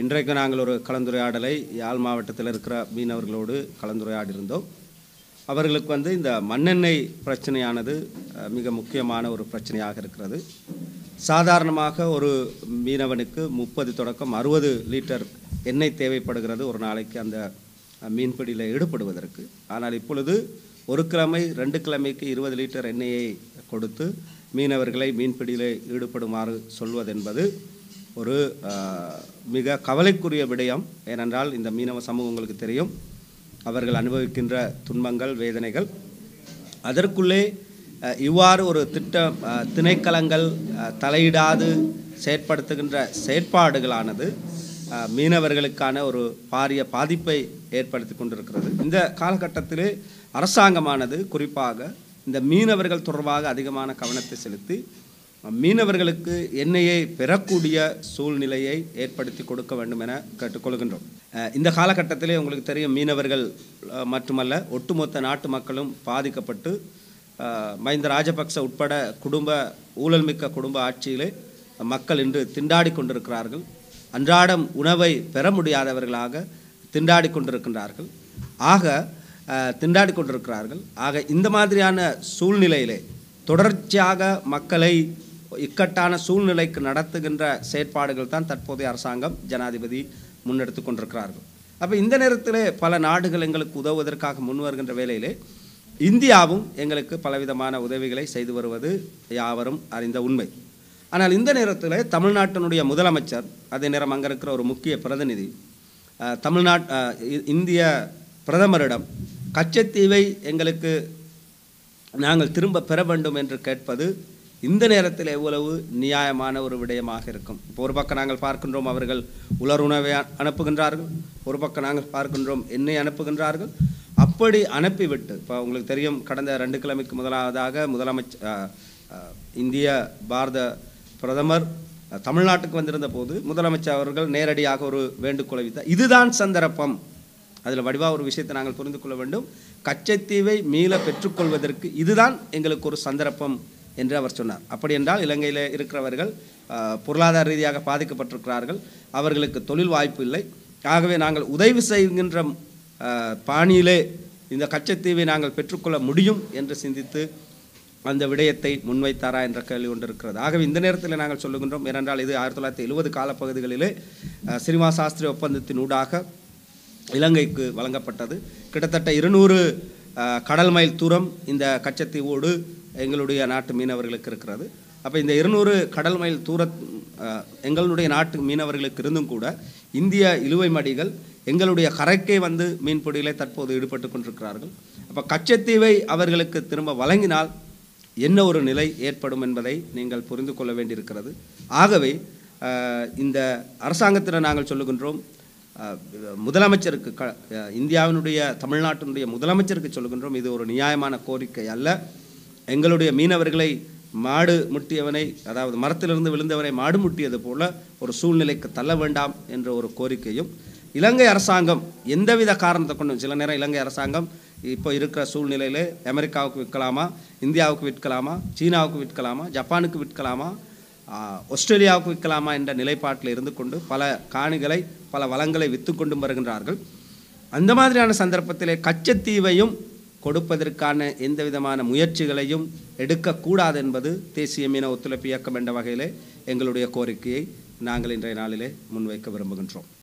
இன்றைக்கு நாங்கள் ஒரு கலந்துரையாடலை யாழ் மாவட்டத்தில் இருக்கிற மீனவர்களோடு கலந்துரையாடிருந்தோம் அவர்களுக்கு வந்து இந்த மண்ணெண்ணெய் பிரச்சனையானது மிக முக்கியமான ஒரு பிரச்சனையாக இருக்கிறது சாதாரணமாக ஒரு மீனவனுக்கு முப்பது தொடக்கம் அறுபது லிட்டர் எண்ணெய் தேவைப்படுகிறது ஒரு நாளைக்கு அந்த மீன்பிடியில் ஈடுபடுவதற்கு ஆனால் இப்பொழுது ஒரு கிழமை ரெண்டு கிழமைக்கு இருபது லிட்டர் எண்ணெயை கொடுத்து மீனவர்களை மீன்பிடியில் ஈடுபடுமாறு சொல்வதென்பது ஒரு மிக கவலைக்குரிய விடயம் ஏனென்றால் இந்த மீனவ சமூகங்களுக்கு தெரியும் அவர்கள் அனுபவிக்கின்ற துன்பங்கள் வேதனைகள் அதற்குள்ளே இவ்வாறு ஒரு திட்டம் திணைக்களங்கள் தலையிடாது செயற்படுத்துகின்ற செயற்பாடுகளானது மீனவர்களுக்கான ஒரு பாரிய பாதிப்பை ஏற்படுத்தி கொண்டிருக்கிறது இந்த காலகட்டத்திலே அரசாங்கமானது குறிப்பாக இந்த மீனவர்கள் தொடர்பாக அதிகமான கவனத்தை செலுத்தி மீனவர்களுக்கு எண்ணெயை பெறக்கூடிய சூழ்நிலையை ஏற்படுத்தி கொடுக்க வேண்டும் என கேட்டுக்கொள்கின்றோம் இந்த காலகட்டத்திலே உங்களுக்கு தெரியும் மீனவர்கள் மட்டுமல்ல ஒட்டுமொத்த நாட்டு மக்களும் பாதிக்கப்பட்டு மஹிந்த ராஜபக்ச உட்பட குடும்ப ஊழல்மிக்க குடும்ப ஆட்சியிலே மக்கள் இன்று திண்டாடி கொண்டிருக்கிறார்கள் அன்றாடம் உணவை பெற முடியாதவர்களாக திண்டாடி கொண்டிருக்கின்றார்கள் ஆக திண்டாடி கொண்டிருக்கிறார்கள் ஆக இந்த மாதிரியான சூழ்நிலையிலே தொடர்ச்சியாக மக்களை இக்கட்டான சூழ்நிலைக்கு நடத்துகின்ற செயற்பாடுகள் தான் தற்போதைய அரசாங்கம் ஜனாதிபதி முன்னெடுத்து கொண்டிருக்கிறார்கள் அப்போ இந்த நேரத்தில் பல நாடுகள் எங்களுக்கு உதவுவதற்காக முன் வருகின்ற வேலையிலே இந்தியாவும் எங்களுக்கு பலவிதமான உதவிகளை செய்து வருவது யாவரும் அறிந்த உண்மை ஆனால் இந்த நேரத்தில் தமிழ்நாட்டினுடைய முதலமைச்சர் அதே நேரம் அங்கே இருக்கிற ஒரு முக்கிய பிரதிநிதி தமிழ்நாட் இந்திய பிரதமரிடம் கச்சத்தீவை எங்களுக்கு நாங்கள் திரும்ப பெற வேண்டும் என்று கேட்பது இந்த நேரத்தில் எவ்வளவு நியாயமான ஒரு விடயமாக இருக்கும் இப்போ ஒரு பக்கம் நாங்கள் பார்க்கின்றோம் அவர்கள் உலர் உணவை அனுப்புகின்றார்கள் ஒரு பக்கம் நாங்கள் பார்க்கின்றோம் என்னை அனுப்புகின்றார்கள் அப்படி அனுப்பிவிட்டு இப்போ உங்களுக்கு தெரியும் கடந்த ரெண்டு கிழமைக்கு முதலாவதாக முதலமைச்ச இந்திய பாரத பிரதமர் தமிழ்நாட்டுக்கு வந்திருந்த போது முதலமைச்சர் அவர்கள் நேரடியாக ஒரு வேண்டுகோளை வித்தார் இதுதான் சந்தர்ப்பம் அதில் வடிவாக ஒரு விஷயத்தை நாங்கள் புரிந்து கொள்ள வேண்டும் கச்சத்தீவை மீள பெற்றுக்கொள்வதற்கு இதுதான் எங்களுக்கு ஒரு சந்தர்ப்பம் என்று அவர் சொன்னார் அப்படி என்றால் இலங்கையில் இருக்கிறவர்கள் பொருளாதார ரீதியாக பாதிக்கப்பட்டிருக்கிறார்கள் அவர்களுக்கு தொழில் வாய்ப்பு இல்லை ஆகவே நாங்கள் உதவி செய்கின்ற பாணியிலே இந்த கச்சத்தீவை நாங்கள் பெற்றுக்கொள்ள முடியும் என்று சிந்தித்து அந்த விடயத்தை முன்வைத்தாரா என்ற கேள்வி கொண்டிருக்கிறது இருக்கிறது ஆகவே இந்த நேரத்தில் நாங்கள் சொல்லுகின்றோம் ஏனென்றால் இது ஆயிரத்தி தொள்ளாயிரத்தி எழுபது காலப்பகுதிகளிலே சினிமா சாஸ்திரி ஒப்பந்தத்தின் ஊடாக இலங்கைக்கு வழங்கப்பட்டது கிட்டத்தட்ட இருநூறு கடல் மைல் தூரம் இந்த கச்சத்தீவோடு எங்களுடைய நாட்டு மீனவர்களுக்கு இருக்கிறது அப்போ இந்த இருநூறு கடல் மைல் தூர எங்களுடைய நாட்டு மீனவர்களுக்கு இருந்தும் கூட இந்திய இழுவை மடிகள் எங்களுடைய கரைக்கே வந்து மீன்பிடியிலே தற்போது ஈடுபட்டு கொண்டிருக்கிறார்கள் அப்போ கச்சத்தீவை அவர்களுக்கு திரும்ப வழங்கினால் என்ன ஒரு நிலை ஏற்படும் என்பதை நீங்கள் புரிந்து கொள்ள வேண்டியிருக்கிறது ஆகவே இந்த அரசாங்கத்திடம் நாங்கள் சொல்லுகின்றோம் முதலமைச்சருக்கு க இந்தியாவினுடைய தமிழ்நாட்டினுடைய முதலமைச்சருக்கு சொல்கின்றோம் இது ஒரு நியாயமான கோரிக்கை அல்ல எங்களுடைய மீனவர்களை மாடு முட்டியவனை அதாவது மரத்திலிருந்து விழுந்தவனை மாடு முட்டியது போல ஒரு சூழ்நிலைக்கு தள்ள வேண்டாம் என்ற ஒரு கோரிக்கையும் இலங்கை அரசாங்கம் எந்தவித காரணத்தை கொண்டு சில நேரம் இலங்கை அரசாங்கம் இப்போ இருக்கிற சூழ்நிலையிலே அமெரிக்காவுக்கு விற்கலாமா இந்தியாவுக்கு விற்கலாமா சீனாவுக்கு விற்கலாமா ஜப்பானுக்கு விற்கலாமா ஆஸ்திரேலியாவுக்கு விற்கலாமா என்ற நிலைப்பாட்டில் இருந்து கொண்டு பல காணிகளை பல வளங்களை விற்று கொண்டு வருகின்றார்கள் அந்த மாதிரியான சந்தர்ப்பத்திலே கச்சத்தீவையும் கொடுப்பதற்கான எந்த விதமான முயற்சிகளையும் எடுக்கக்கூடாது என்பது தேசிய மீன ஒத்துழைப்பு இயக்கம் என்ற வகையிலே எங்களுடைய கோரிக்கையை நாங்கள் இன்றைய நாளிலே முன்வைக்க விரும்புகின்றோம்